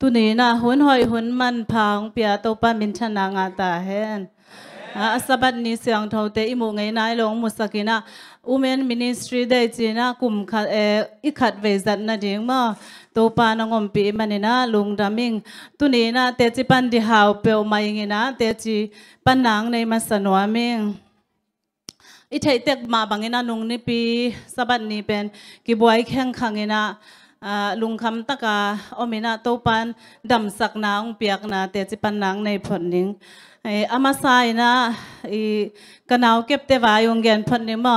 ตุนีนะหุนหอยหุนมันพางเปียโตปามินชนางาตาเฮนอาสบัดนี้เสียงทาวเตอิมุงไงนายหลวงมุสกินะอุเมนมินิสทรีได้จีนะกลุ่มขัดเออิขัดเวสันนาดิ่งมาโตปานงอมปีมันนะลุงดามิงตุนีนะเตจิปันดิหาวเปียวมาอย่างนะเตจิปันนางในมัสนัวมิงอิเทเต็กมาบังเงินะนุงนี่ปีสบัดนี้เป็นกิบวยแข่งขังเงินะลุงคำตะกาอมินาโตปันดำสักนางเปียกนาเตจิปันนางในผลนิ่งไอ้อามาไซนะไอ้กันเอาเก็บเตวายงเงินผลนิ่งมั้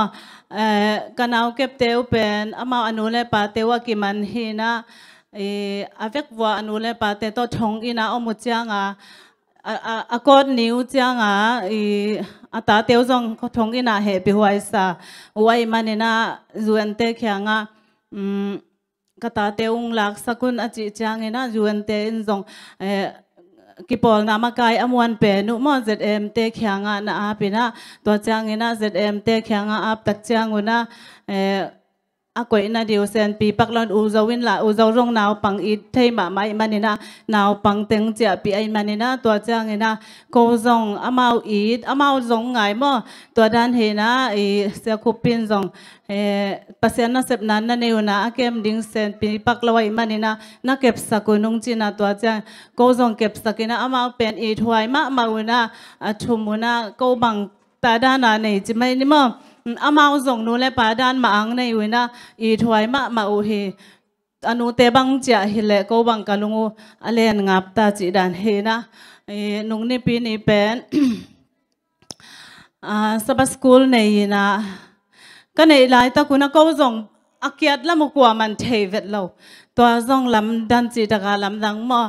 กันเอาเก็บเตวเป็นอามาอนุเลปาเตวกิมันฮีนะไอ้อาเวกวัวอนุเลปาเตโตทงอินาอมุจียงอ่ะอากอดนิ้วเจียงอ่ะไอ้อาตาเตียวจงทงอินาเหปิหัวไอซาไว้มันเนี่ยนะจวนเตเขียงอ่ะอืม kata teung lak sakun achi changena juan te in zong eh, kipol nama kai pe nu mo zm te khyanga na apina to changena zm te khyanga ap tak changuna eh à quay na điều sen pi bắc lon u zau win la u zau rong nào pang ít thấy mà mai mani nào pang tiếng chia pi ai mani tua chang na cô zong amau ít amau zong ngai mo tua dan he na i se pin zong eh pasien na sep nan na neu na akem ding sen pi bắc lawai mani na na kep sa co nung chi na tua chang co zong kep sa kina amau pen ít huai ma ma na thu mu na co bằng ta da na này chi mai ni mo amao zong nu le pa dan ma ang nei wina i thwai ma ma u hi anu te bang cha hi le ko bang kalungu alen ngap ta chi dan he na e nung ni pi ni pen a saba school nei na ka nei lai ta kuna ko zong akiat la mu kwa man thei vet lo to zong lam dan chi ta ga lam dang ma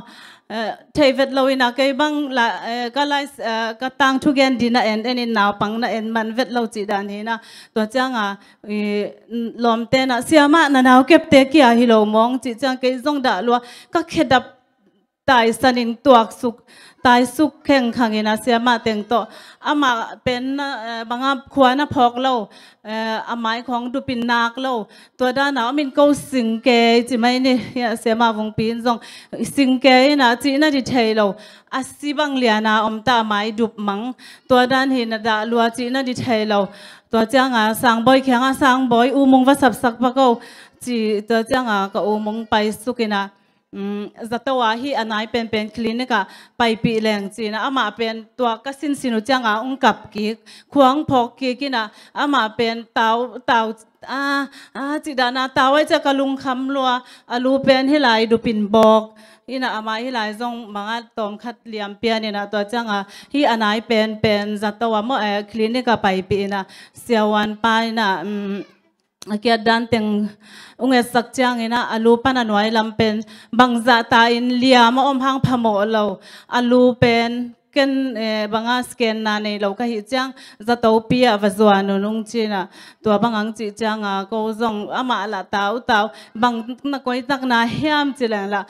thầy vật lâu ina cái băng là cái lại cái tang thu gen đi na en en nào băng na en man vật lâu chỉ đàn na tổ chức à ừ, lom tên na à, xia ma na nào kẹp tế kia hi lô mong chỉ trang cái zong đã lúa các khép đập tài sản in tuộc suk ตายสุกแข่งขังนะเสียมาแต่งโตอามาเป็นบางขวานะพอกเราอาหมายของดูปินนากเราตัวด้านหนาวมินก็สิงเกจิไม่เนี่ยเสียมาวงปีนรงสิงเกนะจีน่าดิเทเราอาศิบังเลียนาอมตาหมายดุบมัง ตัวด้านเห็นดาลัวจีน่าดิเทเราตัวเจ้าง่าสังบอยแข็งอาสังบอยอุมงวัสับสักปะก็จีตัวเจ้าง่าก็อุมงไปสุกินะจะตัวฮีอันไหนเป็นเป็นคลินิกอะไปปีแรงจีนะอามาเป็นตัวกสินสินุจังอาองกับกีขวางพอกกีกินะอามาเป็นเตาเตาอ่าอ่าจิดานาเตาไว้จะกะลุงคำรัวอรูเป็นให้ลายดูปินบอกนี่นะอามาให้ลายทรงมังอตอมคัดเลียมเปียนี่นะตัวจังอาฮีอันไหนเป็นเป็นจะตัวเมื่อคลินิกอะไปปีนะเสียววันไปนะอืม kia dan teng unge sak chang ina alu pan anh anwai làm pen bangza ta in lia mà om hang phamo lo alu pen ken e, bang scan na nei lo ka hi chang za to pia va zwa nu nung china to bangang chi chang a ko zong ama la tau tau bang na koi tak na hiam chilang la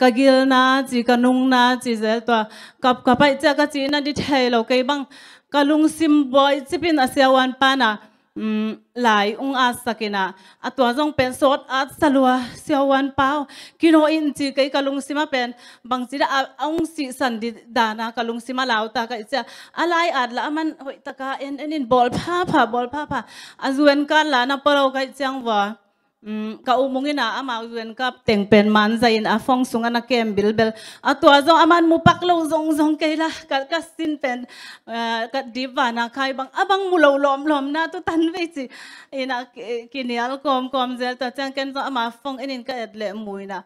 ka gil na chi ka nung na chi zel to kap kapai cha ka chi na di thai lo kai bang kalung sim boy pin chipin asewan pana lại ông a na, à tua zong pen sot a salua siêu wan pao kino in chi cái kalung sima pen bang chi da ông si san di dana kalung sima lau ta cái cha alai ad la man hoi taka en en in bol pha pa bol pha, pa azuen kan la na paro cái chang wa Mm, kau mungkin na ama uzen kap tengpen manzain a ah, phong sung anh kem bilbel a ah, tua anh aman pak lâu zong zong kaila kat kasin pen ah, kat diva na kai bang abang mulau lom lom na tu tan ve chi ina kini al com com zel tu chang ken zong ama fong enin ka et le mui na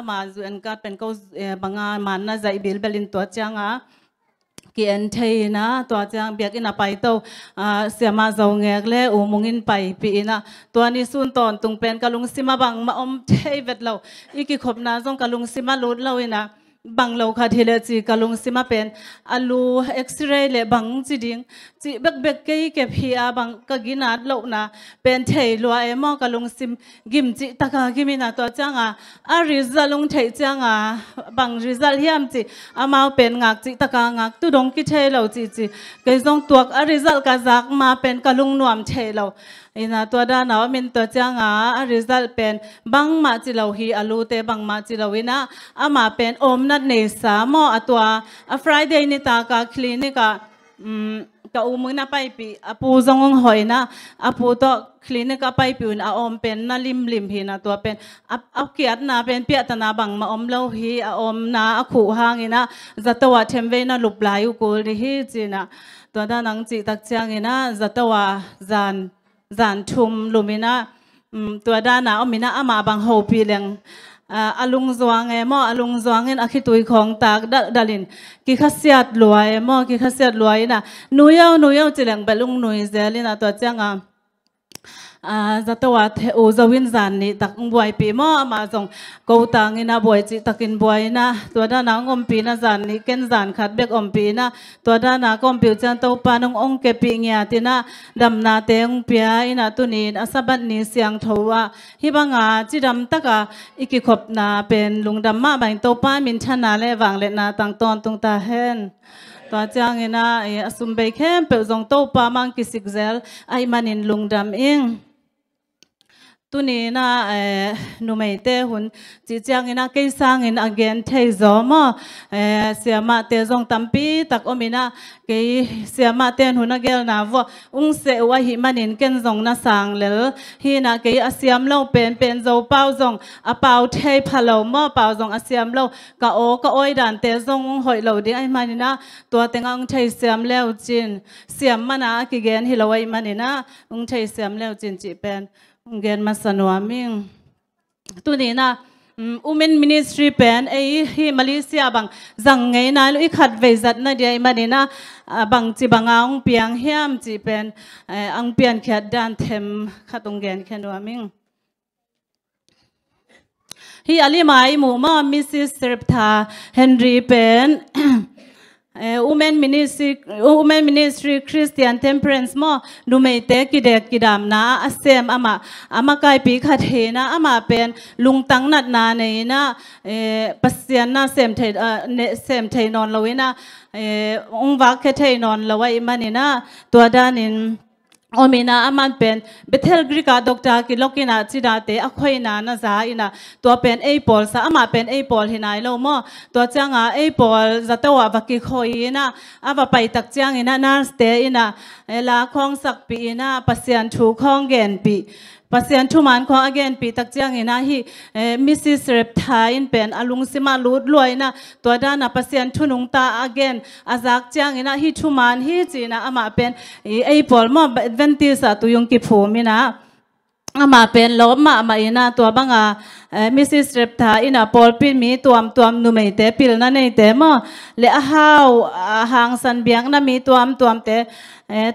ama zuen kat cậu eh, kau banga man na zai bilbel in tua chang a กียนเทนะตัวจางเบียกินไปเต้าเสียมาเจ้าเงกเล่อุมงินไปปีนะตัวนี้สุนตอนตรงเป็นกะลุงสิมาบังมาอมเทเวดเราอีกขบนาจงกะลุงสิมาลุดเราเนะ bằng lâu khát hiệp chỉ cả lùng xí pen alu x-ray lệ bằng chỉ ding chỉ bẹc bẹc cái kẹp hia bằng cái gì nát lâu na pen thấy loa em mà cả lùng gim chỉ ta cả gim na to chăng a result lùng thấy chăng à bằng result hiam chỉ à pen ngạc chỉ ta cả ngạc tu đông cái thấy lâu chỉ chỉ cái dòng tuộc a result cả giác ma pen cả lùng nuam thấy lâu อินาตัวด้านเอามินตัวจ้างอาะริสัลเป็นบังมาจิลาวีอัลูเตบังมาจิลาวินะอามาเป็นอมนัดเนสามอตัวฟรายเดย์นี่ตากาคลีนิกก็อุ้มนับไปปีอปูจงงหอยนะอปูตัวคลินิกไปปีนออมเป็นนาลิมลิมพีนะตัวเป็นออเกียรตนาเป็นเปียตนาบังมาอมเลวีอามนาขู่ห่างนะจัตวาเทมเวนาลุบไหลกูรีฮีจีนะตัวด้านังจิตตักเจียงนะจัตวาจัน dàn thum lumina um, tua đa na omina ama bang ho pi leng à, alung zoang em mo alung zoang en akhi tui khong tak dalin ki khasiat luai e mo ki khasiat luai na nuyao nuyao chileng belung nui zelina tua changa จะตัวเทอจะวินสันนี่ตักบวยปีมอมาส่งกูตังินาบวยจิตักินบวยนะตัวด้านนางอมปีนะสันนี่เก่นสันขัดเบกอมปีนะตัวด้านนากอมปิวจันตัวปานงองเกปีเงียตินะดำนาเตงเปียอินะตุนีนาสบันนีเสียงทว่าฮิบังอาจิดำตะกะอีกิขบนาเป็นลุงดำมาบังตัวป้ามินชนาและวังเลนาตังตอนตรงตาเห็นตัวจ้างเงินะอสุมเบกเข้มเปิดจงโตปามังกิสิกเซลไอมันินลุงดำเอง tu ni na nu mai te hun chi chang ina ke sang in again thei zo ma siama te zong tampi tak na ke siama ten hun agel na vo ung se wa hi manin ken zong na sang lel hi na ke asiam lo pen pen zo pau zong a pau thei phalo ma pau zong asiam lo ka o ka oi dan te zong hoi lo ding ai manina to tengang thei siam leo chin siam mana ki gen hi lo ai na ung thei siam leo chin chi pen เกมาสนวมิงตัวนี้นะอุมินมินิสทรีเป็นไอ้ที่มาเลเซียบังจังไงนะลูกขัดเวสัตนะเดียวมันนี่นะบังจีบังอองเปียงเฮียมจีเป็นอังเปียนขัดดันเทมขัดตรงเกณฑ์แค่ดวงมิงที่อะไรไหมหมู่มามิสซิสเซปธาเฮนรีเป็น Uh, women ministry women ministry christian temperance mo dumei te kide kidam na asem ama ama kai pi kha the na ama pen lungtang nat na nei na eh pasian na sem the ne sem the non lawina u h ongwa khe the non lawai manina to danin โอเมนาอแมนเป็นเบเทลกริกาดอกตากิลกินาจิดาเตอควยนานาซาอินาตัวเป็นเอปอลสาอมาเป็นเอปอลเฮนายโลโมตัวเจ้างาเอปอลจะตัวะวักกิคอยนาอาวไปตักเจ้างินานาสเตอินาเอลาคองสักปีนาปัสยันทูคองเกนปีปัศยันทุมันของเก a i n ปีตักจ้างเองนาฮีิสเรปทายินเป็นอลุงสิมาลูดลวยนะตัวด้านปัศยันทุนุงตา again อาจักจ้างเองนาฮีทุมันฮีจีนะอามาเป็นไอ้พอลมอ Adventist ตุยงกิพูมินะอามาเป็นล้มมามาอินาตัวบังอามิสซิสเรปทาอินาพอลปินมีตัวมตัวมนุ่มไเตพิลนั่นไองเตมอเลอาฮาวหางสันเบียงนั่นมีตัวมตัวมเต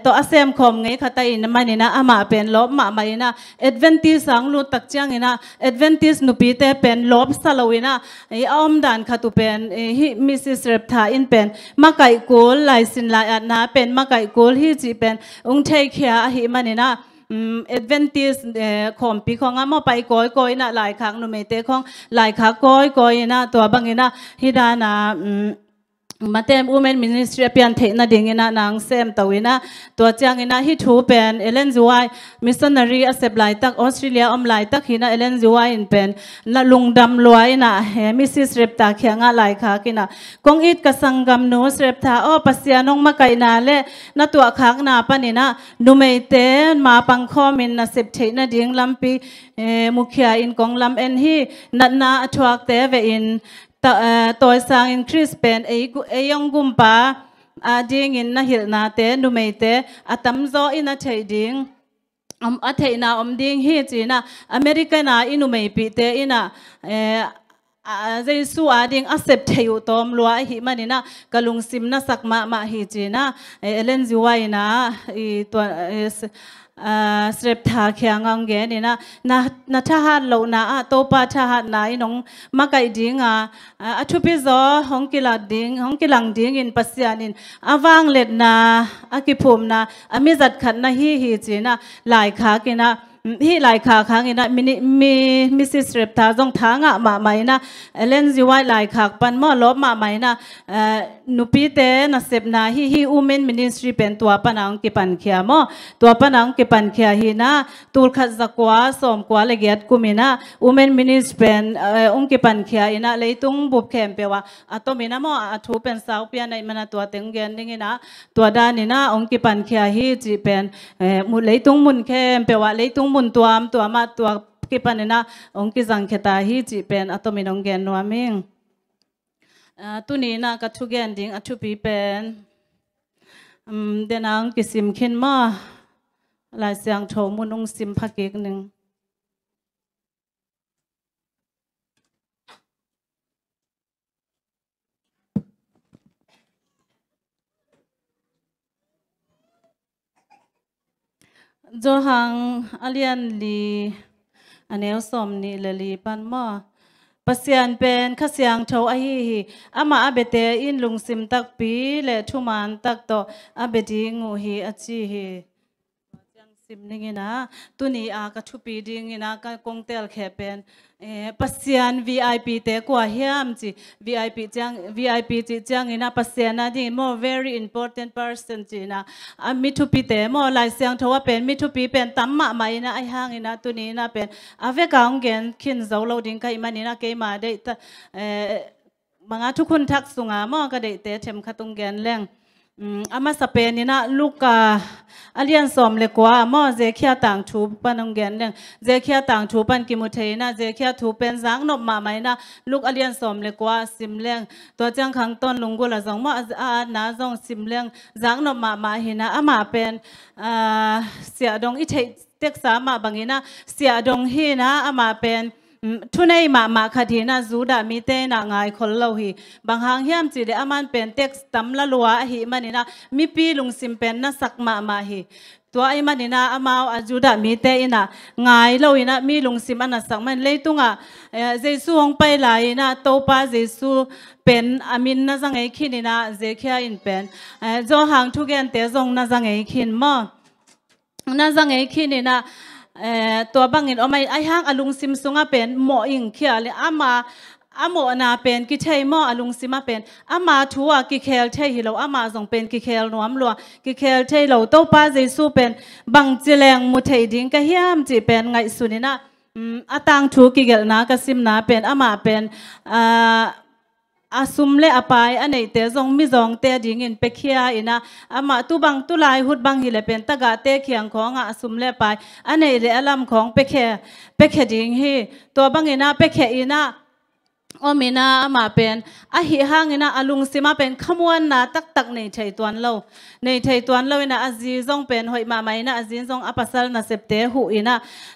ตัวอาเซมคอมไงขัดใจนั่นมาอินาอามาเป็นล้มมามาอินาเอ็ดเวนติสังลุตักจังอินาเอ็ดเวนติสนุปีเตเป็นล้มสลาวินาไอออมดันขัดตัวเป็นฮิมิสซิสเรปทาอินเป็นมาไก่กูลลาสินไลอันนาเป็นมาไก่กูลฮิจิเป็นองเทคเฮียฮิมันอินา advantage ờ, khom pi khong amo pai koi koi na lai khang nu me te khong lai kha koi koi na to bangena hidana มาเต็มอุเมนมินิสทรีเปียนเทนดิเงนะนางเซมตัวนะตัวจ้างนะฮิตหูเป็นเอเลนจูไยมิสเตอร์นารีอาเซบไลตักออสเตรเลียอมไลตักฮินะเอเลนจูไอเป็นนลุงดำลวยนะเฮมิสซิสเรปตาเขียงอะไรค่ะกินะกงอิดกับสังกโนสเรปตาโอปัสยานงมาไกนาเละนะตัวขากนาปนินะนุเมเตนมาปังข้อมินนะเซบเทนดิงลำปีมุขยาอินกองลำเอ็นฮีนัดนาทวักเตเวอิน Eh, tôi sang in Chris pen ấy ấy ông gum pa à ding in na hil na thế, nu mei te à tam zo in a chei ding om à, a thei na om ding hi chi na America na inu mei pi te ina Giêsu eh, à ding à, accept theo tom lua hi mani na kalung sim na sakma ma hi chi na elen eh, ziwai na i เสบทาเขียงงเกนี่นะนทนัทาหัดเหน่าโตปาทาหัดนายน้องมาไกดิ้งอ่ะอัจุริยะห้องกิลาดิ้งห้องกิลังดิ้งอินปัสยานินอว่างเล็ดนะอากิภูมินะอามิจัดขันนะฮีฮีจีนะหลายขากินะฮีหลายขาครง้งนะมินิมีมิสิสเรทตาจงทางอ่ะมาไหมนะเลนจีไว้หลายขาปันมอลบมาไหมนะเอ่อ नुपीते नसेबना ही ही women ministry पेन तो अपन आंग के पनखिया मो तो अपन आंग के पनखिया ही ना तुर्ख जकवा सोम क्वा लगे कुमेना उमेन मिनिस्ट्री पेन उनके पनखिया इना ले तुम बुप खेम पेवा अतो मेना मो अथु पेन साउ पिया नै मना तो तेंग गेन निंग ना तो दा नि ना उनके पनखिया ही जी पेन मु ले तुम मुन खेम पेवा ले तुम मुन तोम तो अमा तो के पनना उनके जंखेता ही जी पेन अतो मिनोंग गेन नोमिंग ตุนีน่ากระทุกแกนดิงอัทุปีเป็นเดนังกิสิมขึ้นมาลายเสียงโถมุนงสิมพักเกกหนึ่งจอหังอาเลียนลีอันเลสอมนี่เลลีปันมาปัสยานเป็นข้าเสียงเทวอีฮีิอามาอาเบเตอินลุงซิมตักปีและทุมานตักโตอาเบดีงูฮีอจีฮีิมนี่นะตุนีอากาชุปีดิงนะก็คงเตลเขเป็นเออปัศยานวีไอพีเตกว่าเฮียมจีวีไอพีจังวีไอพีจีจังนะปัศยานะดิโม very important person จีนะมิทุปีเตโมลายเสียงทว่าเป็นมิทุปีเป็นตั้มมาไม่นะไอห่างนะตุนีนะเป็นอาเวกางเกนขินเจ้าเราดิงก็อิมานี่นะเกมาได้เออบางทุกคนทักสุงามอก็ได้เตะเทมขัดตรงแกนแรงอามาสเปนนี่นะลูกอาเลียนสมเลยกว่ามอเจเคียต่างชูปันองแกนเนี่ยเจเคียต่างชูปันกิมุเทนะเจเคียถูเป็นสังนบมาไหมนะลูกอาเลียนสมเลยกว่าสิมเลงตัวเจ้าขังต้นลุงกุลาสองมออาณาสองสิมเลงสังนบมามาเห็นนะอามาเป็นเสียดงอิเทเต็กสามาบางีนะเสียดงเฮนะอามาเป็นทุนไอมามาคดีน่ะจูดามีเตนางายคนเราฮีบางครั้งเฮียมจีเดอามันเป็นเท็กซ์ตั้มละลัวฮีมันนี่นะมีปีลุงซิมเป็นน่ะสักมามาฮีตัวไอ้มันนี่นะอามาอาจูดามีเตอินะงายเราอินะมีลุงซิมอันน่ะสักมันเลยตุงอ่ะเจสูงไปไหลนะโตปาเจสูเป็นอามินน่ะจังไอขินนี่นะเจเคียอินเป็นเจ้าหางทุกแกนเตะจงน่ะจังไอขินมั่งน่ะจังไอขินนี่นะตัวบังอินเอาไม้ไอห้างอลุงซิมซุงเป็นหมออิงเขียเลยอามาอาโมนาเป็นกิเทยมออลุงซิมาเป็นอามาทัวกิเคลเทยฮิโลอามาส่งเป็นกิเคลนวมลัวกิเคลเทยเราโตป้าเจสูเป็นบังจลแรงมุเทยดิงกะเฮียมจีเป็นไงสุนีนะอาตังทูกิเกลนากะซิมนาเป็นอามาเป็นอ่า asumle apai anei te zong mi zong te ding in pekhia ina ama tu bang tu lai hut bang hi le pen taga te khiang khong a asumle pai anei le alam khong pekhe pekhe ding hi to bang ina pekhe ina omina ama pen a hi hang ina alung sima pen khamuan na tak tak nei thei tuan lo nei thei tuan lo ina azi zong pen hoi ma mai na azin zong apasal na septe hu ina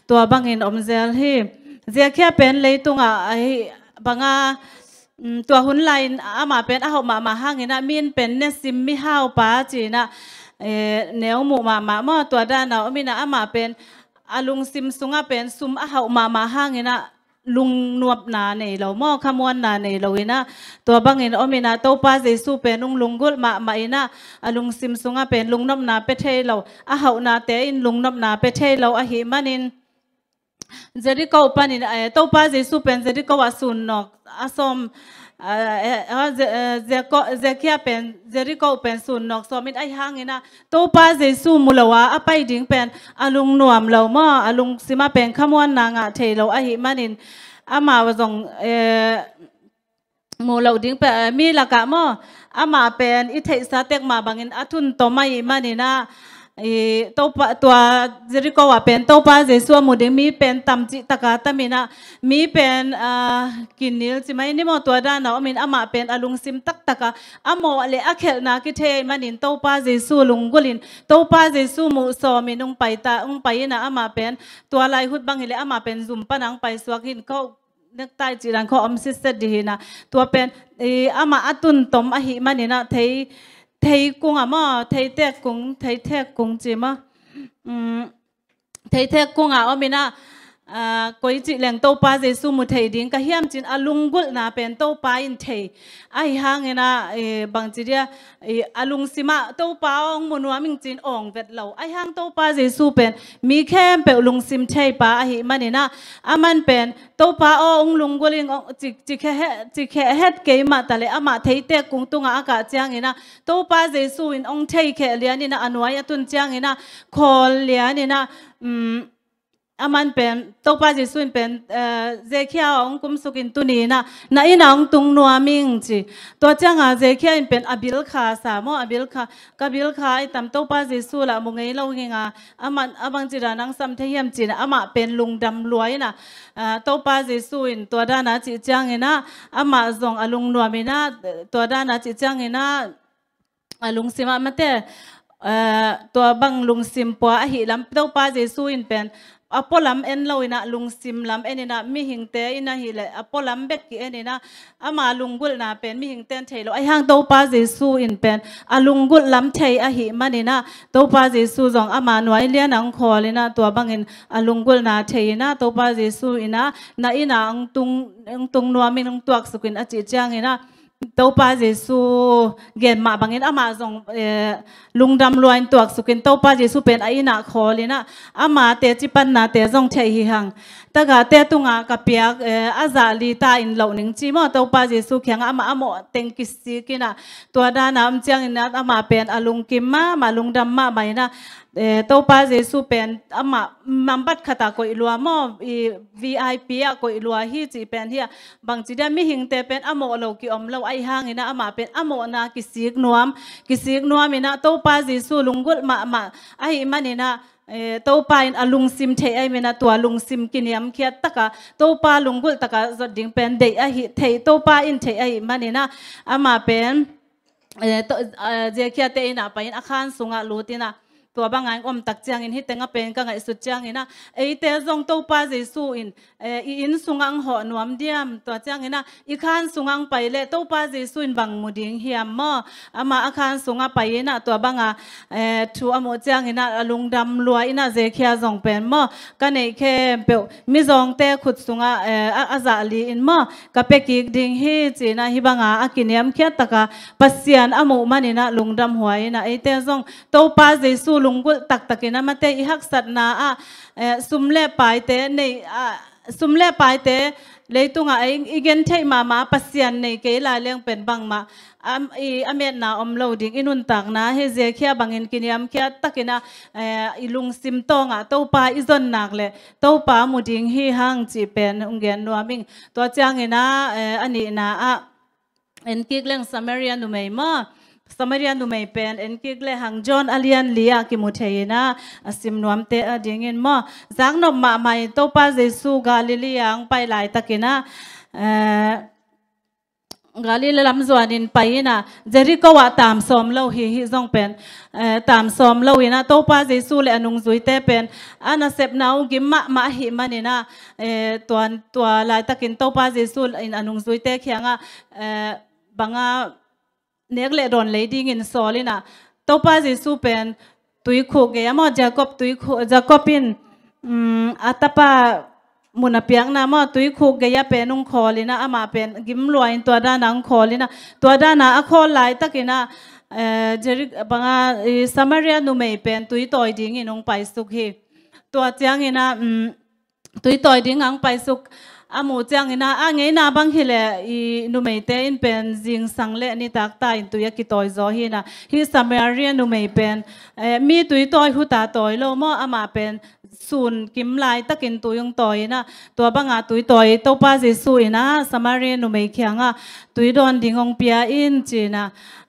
to bang in omzel hi zia khia pen leitunga ai banga ตัวหุ่นไลน์อามาเป็นอาหมามาห้างนนะมีนเป็นเนสซิมมิห้าวป้าจีนะเอเนอหมูมามาหม้อตัวด้านเอามีนะอามาเป็นอาลุงซิมสุงอาเป็นซุมอาหมามาห้างนนะลุงนวบนาในเราหม้อขมวนนาในเราเนะตัวบางเหินอมีนาโตป้าเจสูเป็นลุงลุงกุลมามาเอนะอาลุงซิมสุงอาเป็นลุงนบนาเปเทเราอาหานาเตอินลุงนบนาเปเทเราอาหิมันิน jadi kau panin ay tau pa Yesus pen jadi kau asun nok อาสมเออเจเจก็เจคีเป็นเจริก็เป็นสุนนกสมิดไอ้หางน่ะตัวป้าเจสูมุลวะอไปดิ่งเป็นอาลุงนวมเรา่ม่ออาลุงสิมาเป็นขมวนนางะเทเรล่าอหิมานินอามาวสงเออมูล่าดิ่งเป็นมีลักกะม่ออามาเป็นอิเทสาเต็กมาบังินอาทุนตมาอิมานินะตัวตัวจะเรียกว่าเป็นตัวป้าเจสัวมูเดมีเป็นตามจิตตะกาตมีนะมีเป็นอ่ากินนิลใช่ไหมนี่มอตัวด้านเนาะมีอามาเป็นอาลุงซิมตักตะกะอามอเลอเคลนาคิเทมันนินตัวป้าเจสัวลุงกุลินตัวป้าเจสัวมุสอมีนุ่งไปตาอุ่งไปนะอามาเป็นตัวลายหุดบางเหลออามาเป็นซุ่มปนังไปสวกินเขาเนื้อใต้จีรังเขาอมซิสเซดีนะตัวเป็นอามาอัตุนตมอหิมันนินะเที提供啊嘛，提提供提提供子嘛，嗯，提提供啊，我明啦。koi à, chi leng to pa jesu mu thei ding ka hiam chin alung à gul na pen to pa in thei à ai hang ena bang chi ria alung sima to pa ong munu aming chin ong vet lo ai hang to pa jesu pen mi khem pe lung sim thei pa a hi manina aman pen to pa o ong lung guling chi chi khe he chi khe het ke ma tale ama thei te kung tunga aka chiang ena to pa jesu in ong thei khe lianina anwai atun chiang ena khol lianina um อามันเป็นตัวปัจจุบันเป็นเอ่อเจคียองคุมสุกินตุนีนะนายนางตุงนัวมิงจีตัวเจ้าอาเจคียเป็นอบิลคาสามอบิลคากับบิลคาไอตัมตัวปัจสุลันมึงไงเราเงงอ่ะอามันอามังจีระนางสัมเทียมจีนอามะเป็นลุงดำรวยนะเอ่อตัวปัจจุบันตัวด้านนั้นจีจ้าเองนะอามะจงอลุงนัวมีนะตัวด้านนั้นจีจ้าเองนะอลุงสิมาเมื่อตัวบังลุงสิมปัวอหิลำเต้าปัจจุบันเป็นอพอลัมเอ็นเอยนะลุงซิมลัมเอ็นนะมิหิงเตอินะฮิเลอพอลัมเบกเอ็นนะอามาลุงกุลนะเป็นมิหิงเตนเทโลไอฮังโตปาเจซูอินเป็นอาลุงกุลลัมเทยอาฮิมันนะโตปาเจซูจงอามาหน่วยเลียนังคอเลยนะตัวบังเอ็นอาลุงกุลนะเทยนะโตปาเจซูอินะนาอินะองตุงองตุงนัวมินองตัวสกุลอจิจังอ็นนะ tàu pa Giêsu gen ma bangin ama đâm ờ, lungdam luain tuak sukin tàu pa Giêsu pen ai na khó liền na ama te chi pan na te zong chạy hì hi hang ta ga te tunga kapiak ờ, aza dạ li ta in lo ning chi ma tàu pa Giêsu khyang ama amo kí sĩ kisi kina tua da nam chiang in ama pen alung kim ma ma đâm ma mày na เออตัวป้าเจสุเป็นอามามันบัดขตาก็อิลัวมออีวีไอพีอะก็อิลัวฮีจีเป็นเฮียบางจีเด้ไม่หิงแต่เป็นอโมเรากิอมเราไอห่างินะอามาเป็นอโมนากิสิกนวมกิสิกนวมินะตัวป้าเจสุลุงกุลมามาไอมันนินะเออตัวปลาอลุงซิมเทไอเมนะตัวลุงซิมกินยำเคียดตะกะตัวปลาลุงกุลตะกะจดดิ่งเป็นเดยไอเิเทตัวปลาอินเทไอมันนินะอามาเป็นเออเจเคียเตนะไปอาคารสุงะลูตินะตัวบางงานอมตักจียงอินฮิตงเป็นกังไอสุดจียงอินะเอเตจงตัวปาเจสูอินเออินสุงังหอนวมเดียมตัวจียงอินะอีขานสุงังไปเลตัวปาเจสูอินบังมุดิงเฮียมมออามาอาคารสุงไปนะตัวบางอาเอทูอโมจียงอินะลุงดำลัวอินะเจเคียจงเป็นมอกันไอเคเปวมิจงเตขุดสุงเออาจาลีอินมอกับเปกิกดิงฮีจีนะฮิบังอาอากินยมเคียตะกาปัสยานอโมมันินะลุงดำหัวอินะเอเตจงตัวปาเจสู lungul tak takina mate i hak sat na eh, a sumle pai te nei sumle pai te leitunga igen thei ma ma pasian nei ke la leng pen bang ma am i amet na om lo ding inun tak na he je khia bangin kiniam khia takina eh, ilung sim tonga to pa izon nak le to pa muding hi hang chi pen ungen nuaming to changena eh, ani na a en kik leng samaria nu mai ma Samaria nu mai pen en ki gle hang John alian lia ki mu theina asim nuam te a dingin ma zang no ma mai to pa Jesu Galileang pai lai takina eh, Galile lam zuanin paina Jericho wa tam som lo hi hi zong pen eh, tam som lo ina to pa Jesu le anung zui te pen ana sep nau gi ma ma hi manina eh, tuan tua lai takin to pa Jesu in anung zui te khianga banga เนกเลดอนเลดิ้งอินโซลินะตัวป้าจิสูเป็นตุยคู่เกียมอจักบตุยคู่จักบินอืมอัตปามุนเปียงนะมอตุยคู่เกียเป็นนุ่งคอลินะอามาเป็นกิมลวยตัวด้านังคอลินะตัวด้านาอคอลายตะกินะเอ่อจริบังอาสมารียนุเมเป็นตุยต่อยดิ้งอินงไปสุขีตัวเจียงินะอืมตุยต่อยดิ้งอังไปสุขอามูจังอินาอ่างอินาบางทีเละอีนุเมเตอินเป็นจิงสังเลนี่ตักตาอินตุยกิตอยจอฮีนะฮิสมียเรียนุเมเป็นเอ่อมีตุยตอยหุตาตอยโลมออามาเป็นศูนกิมไลตะกินตุยงตอยนะตัวบังอาตุยตอยตปาเจสุอินาสมียเรียนุเมเขียงอ่ะตุยดอนดิงองเปียอินจีนะ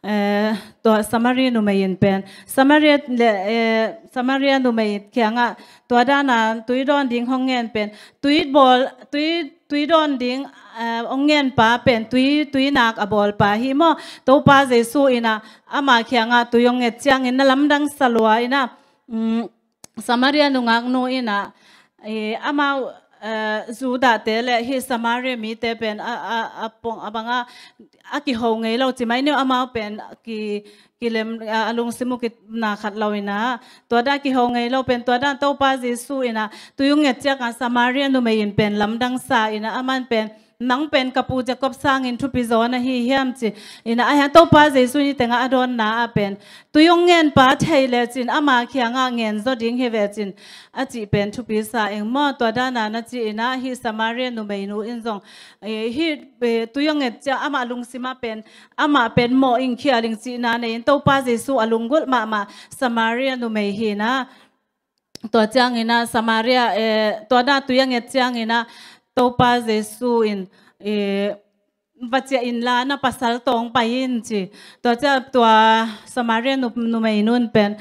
เอ่อตัวสมียเรียนุเมยิเป็นสมียเรียเอ่อสมายรียนุเมเขียงอ่ะตัวด้านนั้นตุยดอนดิงห้องเงินเป็นตุยบอลตุย tui don ding à, ông nghiên pa pen tui tui nak abol pa hi mo to pa jesu ina ama à khianga tui ong nge chang in lam dang salwa ina samaria nungak no ina ama จูดาเตเลฮิสมารีมีเตเป็นอาอาาปงอาบังอาอกิฮงเงเราจิไม่เนี่ยอามาเป็นกิกิเลมอาลุงสมุกินาขัดเราเนะตัวด้านกิฮงเงเราเป็นตัวด้านเต้าปาจีสูเนะตุยงเงยเจ้ากันสมารีนุไม่ยินเป็นลำดังสาเนะอามันเป็น nang pen kapu jacob sang in thu pizona hi hiam chi ina a han to pa jesu ni tenga adon na a pen tu yong ngen pa theile chin ama khianga ngen zo ding he ve chin a chi pen thu pi sa eng ma to da na na chi ina hi samaria nu mai nu in zong e, hi e, tu yong nge cha ama lung sima pen ama pen mo in khia ling chi na ne in to pa jesu alung gol ma ma samaria nu mai hi na to chang ina samaria e, to da tu yang e chang ina topa jesu in e, vatia in la na pasal tong pa in chi to cha samaria samarian nup numei nun pen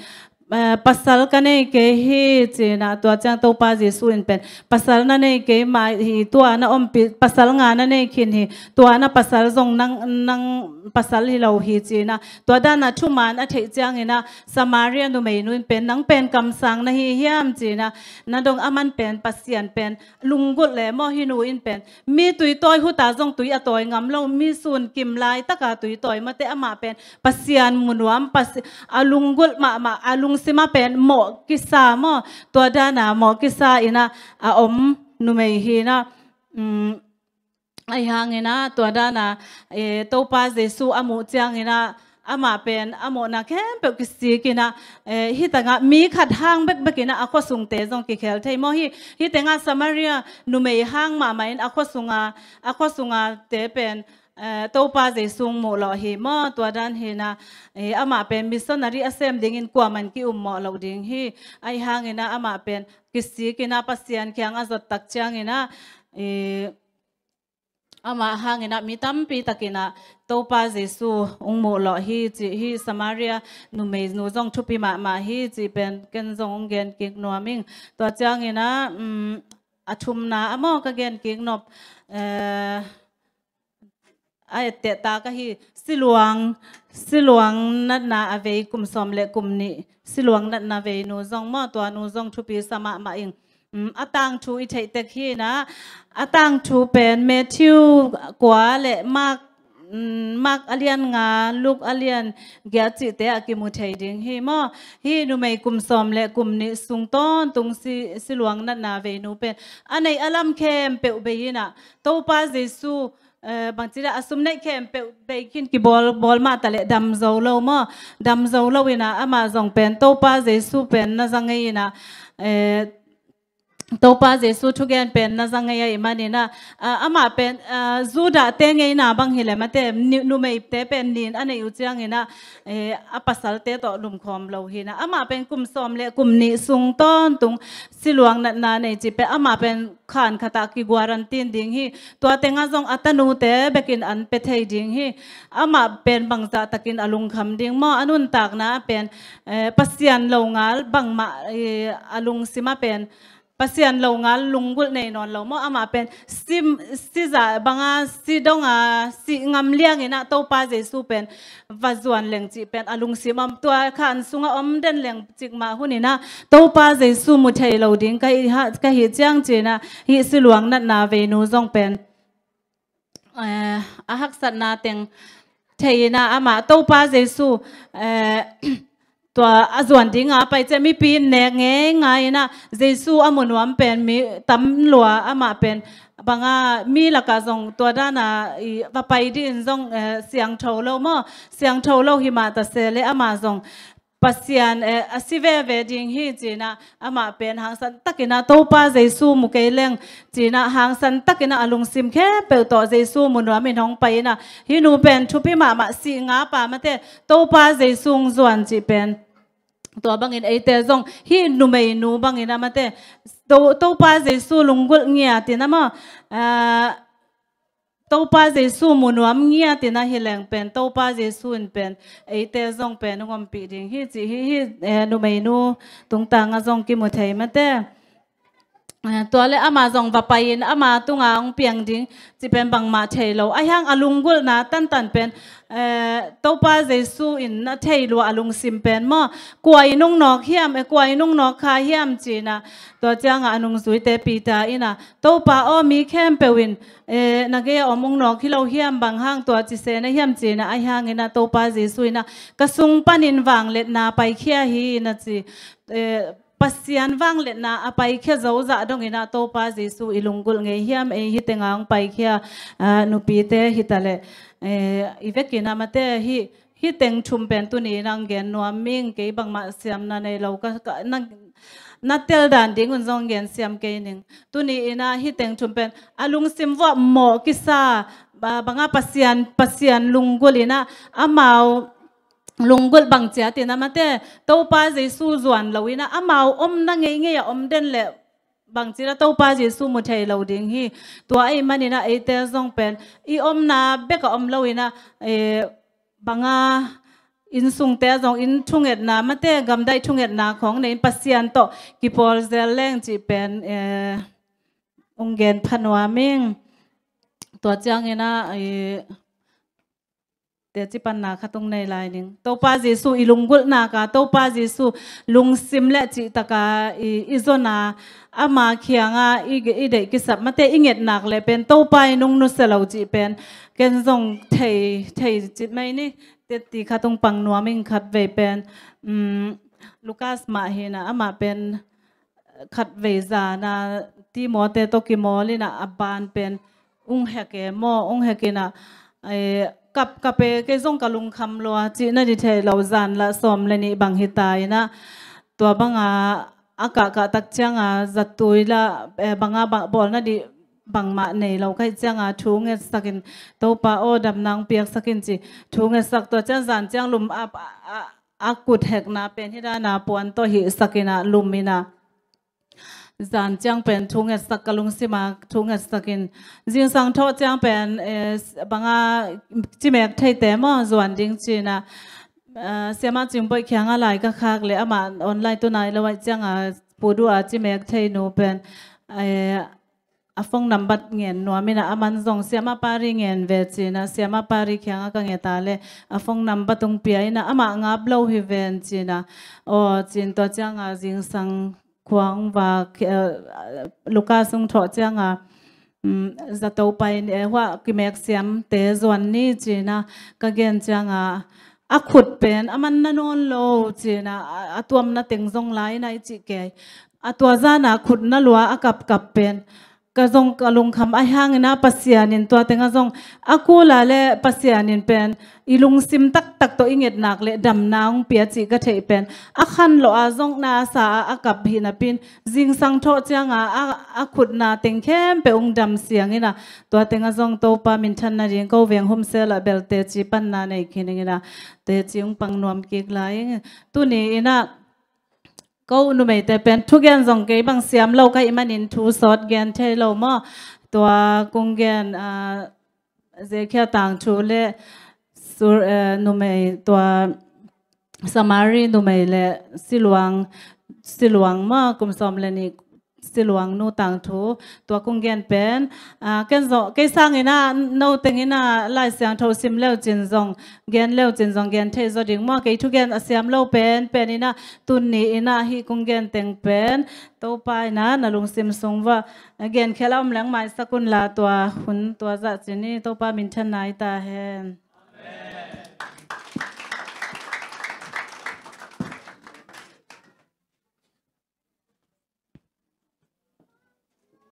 พัสดุลกันเองเกี่ยงที่นะตัวจังตัวป้าจีสุนเป็นพัสดุลนั่นเองเกี่มาฮีตัวน่ะอมพิพัสดุลงานนั่นเองคินฮีตัวน่ะนพัสดุลทรงนั่งนั่งพัสดุลที่เราฮีจีนะตัวด้านนั้นชุมานอัติจังเองนะสมารียนดูไม่นุ่นเป็นนั่งเป็นคำสั่งนะฮีเฮียมจีนะนั่นตงอามันเป็นพัสเซียนเป็นลุงกุลเล่มอฮีนุ่นเป็นมีตุยต่อยหัวตาทรงตุยอต่อยงามเรามีสุนกิมไลตะกาตุยต่อยมาเตะมาเป็นพัสเซียนมุนวามพัสอาลุงกุลมมาอาลุงสิมาเป็นหมอกิสามอตัวด้านาหมอกิสาอินะอาอมนุเมฮีนะอืมไอฮางเนะตัวด้านาเอโตปาเจสูอมูจียงเนะอามาเป็นอาโมนักแค่เปกิสีกินะเอฮิตังะมีขัดห้างเบกเบกินะอาควสุงเตจงกิเคลเทมอฮิฮิตังะสมารียนุเมห้างมาไหมอาควสุงอาอาควสุงอาเตเป็น tàu pa dây sung mồ lọ hì mà tua đan hì na ama pen missionary xem ding in qua mình ki um mọ lọ ding hì ai hang ina ama pen kisi kina pasian kyang azot tak chang ina ama hang na mi tâm pi takina to pa jesu ung mo lo hì chỉ hì samaria nu me nu jong chụp mà mà hì chỉ chi pen ken jong gen kik no aming to chang na um athum na amo ka gen kik nop eh ai te ta ka hi siluang siluang na na ave kum som le kum ni siluang na na ve nu zong ma to nu zong thu pi sama ma ing atang thu i thei te khi na atang thu pen matthew quá lệ mark mark alian nga luk alian gya chi te a ki mu thei ding hi mo hi nu mai cùng som le kum ni sung ton tung si siluang na về ve nu anh ấy alam khem pe ube na to pa jesu Ờ, bằng chỉ là asum này khi em bé khi cái ball ball mà ta lại đầm dầu lâu mà đầm dầu lâu vậy na à mà dòng pen tàu pa giấy su pen na rằng ấy na ตัวป้าเจสุทุกอย่าเป็นนั่ังไงไอ้มันเนี่ยนะอ่ามาเป็นอจูดาเต้งไงน่าบังเฮลมาเต้หนุ่มไอ้เต้เป็นนี่อันนี้อยู่จังไงนะเอออาปัสสัลเต้ต่อหุ่มคอมเราเห็นนะอามาเป็นกลุ่มสอมเล่กลุ่มนิสุงต้นตรงสิลวงนันนาในจีเป้อามาเป็นขานขตากีบวารันตินดิ่งฮีตัวเต้งอ่จงอัตโนเต้เบกินอันเปเทดิ่งฮีอามาเป็นบังจากตะกินอลุงคำดิ่งมออันนุนตากนะเป็นเอ่อปัสยันเลวงาบังมาเอ่ออลุงสิมาเป็น pasian lo nga lungul nei non lo mo ama pen sim si za banga si donga si ngam liang ina to pa je su pen vazuan leng chi pen alung simam tua khan sunga om den leng chik ma hunina to pa je su mu thei lo ding kai ha ka hi chang che na hi si luang na na ve nu zong pen eh, a hak sat na teng thei na ama to pa je su eh ตัวอส่วนที่งาไปจะมีปีนแนงงไงนะเจสูอมุนวมเป็นมีตำรลัวอามาเป็นบางอามีลักษณะตัวด้านน่าไปดินส่งเสียงโทโลมอเสียงโทโลหิมาตเสเลอามาส่งปัสยานเออสิเวเวดิงฮีจีนะอามาเป็นหางสันตักินะโตปาเจสูมุเกเลงจีนะหางสันตักินะอลุงซิมแค่เปิดต่อเจสูมุนวามิน้องไปนะฮินูเป็นทุพิมามาสิงาป่ามาเตโตปาเจสูงส่วนจีเป็นตัวบังเอิญไอเตจงฮีนุเมนูบังเอิญนะมาเตโตโตปาเจสูลุงกุลเงียตินะมาเอ่อโตปาเจสูมุนวมเงียตินะฮิแหลงเป็นโตปาเจสูนเป็นไอเตจงเป็นงอมปีดิงฮีจีฮีฮีเอนุเมนูตรงต่างอะจงกิมุเทยมาเตตัวเลอมาจงวับไปนอามาตุงาองเปียงดิงจะเป็นบางมาเทโลไอหังอลุงกุลนะตันตันเป็นเอ่อตัวป้าเจสูอินนะเทโลอลุงซิมเป็นมั่กวยนุ่งนอกเฮียมกวยนุ่งนอกคาเฮียมจีนะตัวเจ้างอนุงสุยเตปีตาอินะตัวป้าอ้อมีแคมเปวินเอ่อนักเกียอมุงนอกที่เราเฮียมบางห้างตัวจีเซนเฮียมจีนะไอหังอินะตัวป้าเจสูอินะกระซุงปันินวางเล็ดนาไปเคียฮีนะจีเอ่อ pasian wang lên na apai khe zo za đông ina to pa jesu ilungul nge hiam e hi tengang pai khia nupi te hi tale e ivekina mate hi hi teng chum pen tu ni nang gen no ming ke bang ma siam na nei lo ka na na tel dan ding un zong gen siam ke ning tu ni ina hi teng chum pen alung sim wa mo ki sa ba banga pasian pasian lungul ina amao lungul bang chia te namate to pa jesu zuan loina amao om na nghe nge nge om den le bang chira to pa jesu mu thầy lâu ding hi to ai manina e te zong pen i om na beka om loina e banga in sung te zong in thunget na mate gam dai thunget na khong nei pasian to ki por zel leng chỉ pen e gen phanwa ming to chang ina เดี๋ยวจิปันนาคัดตรงในลายนึ่งตัวป้าเจสุอีลุงกุลนาคาตัวป้าเจสุลุงซิมและจิตกาอีอีโซนาอามาเขียงอ่ะอีอีเด็กกิสับมาเตอิงเงตหนักเลยเป็นตัวไปนุ่งนุสเลาจิเป็นเกนส่งเทยเทยจิตไม่นี่เตตีคัดตรงปังนัวมิงขัดเวเป็นอืมลูกัสมาเฮนะอามาเป็นขัดเวจานะที่มอเตโตกิมอลินะอับบานเป็นองค์เฮเกมอองค์เฮเกนะอกับกับเปกซ่งกับลุงคำลัวจีน่าดิเทเราจานละสมเลนี่บางฮิตายนะตัวบังอาอากากับตักเจียงอาจัดตุยละเอบังอาบบอลน่าดิบางมาในเราใครเจ้างาท่งเงสักินตัวป้าโอดำนางเปียกสักินจีท่งเงสักตัวเจ้าจานเจ้างลุมอาอากุดเหกนาเป็นที่ด้านาปวนตัวหิสักินาลุมมินา zan chang pen thung at sak mà sima thung at sakin jing sang tho chang pen eh, banga chimek thei te ma zwan ding china eh, sema chimboi khyanga lai ka khak le mà online to à lawai changa pudu a chimek thei no pen à eh, phong nó nam bat ngen no amina aman zong sema pari ngen ve china sema pari khyanga ka ngeta le a phong à batung piaina lâu nga blo hi ven china o chin to changa jing sang ควางว่าลูกาสงทอเจ้างอ่ะจะตัวไปเนี่ยว่ากิเมกเซียมเตส่วนนี้จีนะก็เกณฑ์เจ้างอ่ะอกขุดเป็นอามันนนนโลจีนะอาตัวมันเต็งรงไลในจีเกอตัวจานะขุดนั่นล้วอกกับกับเป็นกระงกระลงคำไอ้ห่างนะปัษยานินตัวแตงกระงอากูลาเล่ปัสยานินเป็นอีลุงซิมตักตักตัวอิงเง็ดหนักเล่ดำนางเปียจิกระเทเป็นอาคันโลอาจงนาสาอากับหินาปินจิงสังโทเจงอาอาขุดนาเต็งเข้มไปองดำเสียงนี่นะตัวแตงกระงโตปามินชันนาเรียงก็เวียงโฮมเซลเบลเตจิปันนาในคีนนี่นะเตจิงปังนวมเกกไหลตัวนี้นะ câu nu mấy tế bên thu gen dòng cái bằng xiêm lâu cái mà nín thu sót gian thế lâu mà tua cung gian, à uh, dễ kia tàng chú lệ sur uh, nu mấy tua samari nu mấy lệ siluang siluang mà cùng xóm lên สิลวงนูต่างทูตัวกุงเกนเป็นอ่าเกนโซเกสร้างอีน่าโนติงอีน่าลายเสียงโทซิมเลวจินซองเกนเลวจินซองเกนเทจดิงมอเกทุเกนอาเซียมเลวเป็นเป็นอีน่าตุนนี่อีน่าฮีกุงเกนเต็งเป็นโตไปนะนลุงซิมซงว่าเกนเคลามแหลงไม้สกุลลาตัวหุนตัวจัดจินี่โตปามินทนายตาเฮน